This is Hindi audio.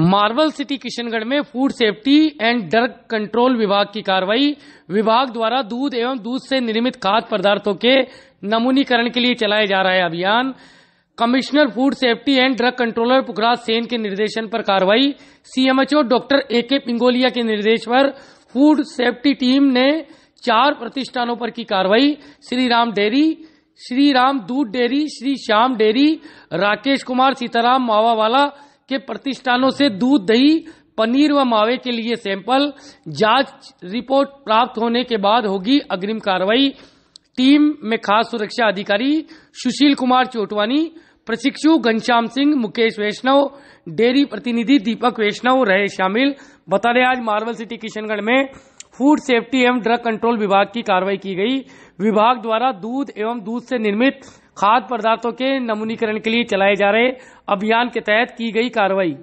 मार्बल सिटी किशनगढ़ में food safety and drug control विभाग की कार्रवाई विभाग द्वारा दूध एवं दूध से निर्मित खाद्य पदार्थों के नमूनीकरण के लिए चलाया जा रहा है अभियान commissioner food safety and drug controller Pukhraj Sen के निर्देशन पर कार्रवाई सीएमएचओ डॉक्टर ए के पिंगोलिया के निर्देश पर फूड सेफ्टी टीम ने चार प्रतिष्ठानों पर की कार्रवाई श्री राम डेयरी श्री राम दूध डेयरी श्री श्याम डेयरी राकेश कुमार सीताराम मावावाला के प्रतिष्ठानों से दूध दही पनीर व मावे के लिए सैंपल जांच रिपोर्ट प्राप्त होने के बाद होगी अग्रिम कार्रवाई टीम में खास सुरक्षा अधिकारी सुशील कुमार चोटवानी प्रशिक्षु घनश्याम सिंह मुकेश वैष्णव डेयरी प्रतिनिधि दीपक वैष्णव रहे शामिल बता रहे आज मार्बल सिटी किशनगढ़ में फूड सेफ्टी एवं ड्रग कंट्रोल विभाग की कार्रवाई की गई विभाग द्वारा दूध एवं दूध से निर्मित खाद्य पदार्थों के नमूनीकरण के लिए चलाए जा रहे अभियान के तहत की गई कार्रवाई